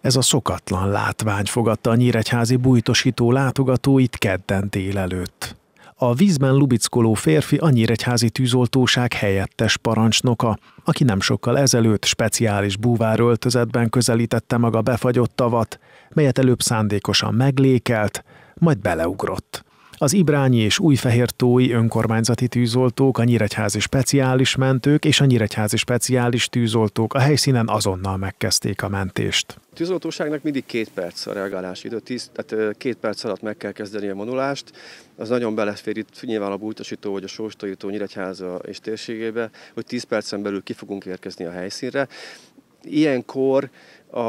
Ez a szokatlan látvány fogadta a nyíregyházi bújtosító látogatóit kedden délelőtt. A vízben lubickoló férfi a nyíregyházi tűzoltóság helyettes parancsnoka, aki nem sokkal ezelőtt speciális öltözetben közelítette maga befagyott tavat, melyet előbb szándékosan meglékelt, majd beleugrott az Ibrányi és Újfehértói önkormányzati tűzoltók, a Nyíregyházi speciális mentők és a Nyíregyházi speciális tűzoltók a helyszínen azonnal megkezdték a mentést. A tűzoltóságnak mindig két perc a reagálási idő, tíz, tehát két perc alatt meg kell kezdeni a vonulást. Az nagyon belefér itt nyilván a bújtosító vagy a sóstóító Nyíregyháza és térségébe, hogy 10 percen belül ki fogunk érkezni a helyszínre. Ilyenkor a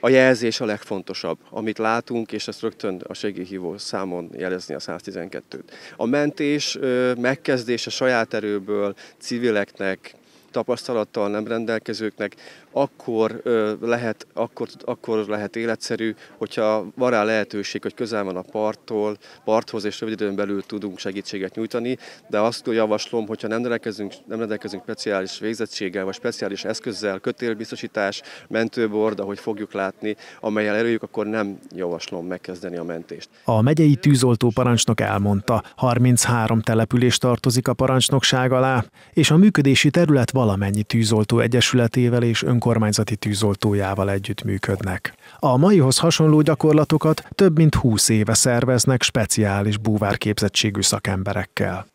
a jelzés a legfontosabb, amit látunk, és ezt rögtön a segélyhívó számon jelezni a 112-t. A mentés megkezdése saját erőből civileknek, tapasztalattal nem rendelkezőknek, akkor lehet, akkor, akkor lehet életszerű, hogyha van rá lehetőség, hogy közel van a parttól, parthoz, és rövid időn belül tudunk segítséget nyújtani, de azt javaslom, hogyha nem rendelkezünk, nem rendelkezünk speciális végzettséggel, vagy speciális eszközzel, kötélbiztosítás, mentőbord, ahogy fogjuk látni, amelyel erőjük, akkor nem javaslom megkezdeni a mentést. A megyei tűzoltó parancsnok elmondta, 33 település tartozik a parancsnokság alá, és a működési terület valami valamennyi tűzoltó egyesületével és önkormányzati tűzoltójával együttműködnek. A maihoz hasonló gyakorlatokat több mint 20 éve szerveznek speciális búvárképzettségű szakemberekkel.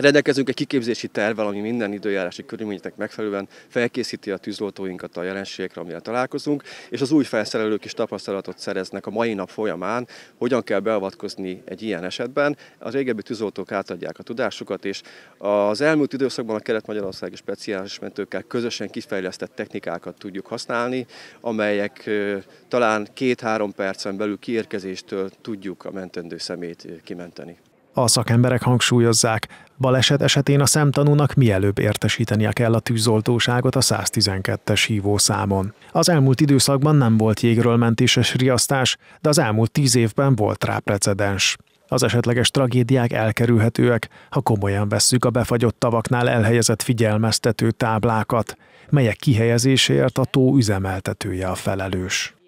Rendelkezünk egy kiképzési tervvel, ami minden időjárási körülményeknek megfelelően felkészíti a tűzoltóinkat a jelenségekre, amivel találkozunk, és az új felszerelők is tapasztalatot szereznek a mai nap folyamán, hogyan kell beavatkozni egy ilyen esetben. A régebbi tűzoltók átadják a tudásukat, és az elmúlt időszakban a Kelet-Magyarországi Speciális Mentőkkel közösen kifejlesztett technikákat tudjuk használni, amelyek talán két-három percen belül kiérkezéstől tudjuk a mentendő szemét kimenteni. A szakemberek hangsúlyozzák, baleset esetén a szemtanúnak mielőbb értesítenie kell a tűzoltóságot a 112-es hívószámon. Az elmúlt időszakban nem volt jégről mentéses riasztás, de az elmúlt tíz évben volt rá precedens. Az esetleges tragédiák elkerülhetőek, ha komolyan vesszük a befagyott tavaknál elhelyezett figyelmeztető táblákat, melyek kihelyezéséért a tó üzemeltetője a felelős.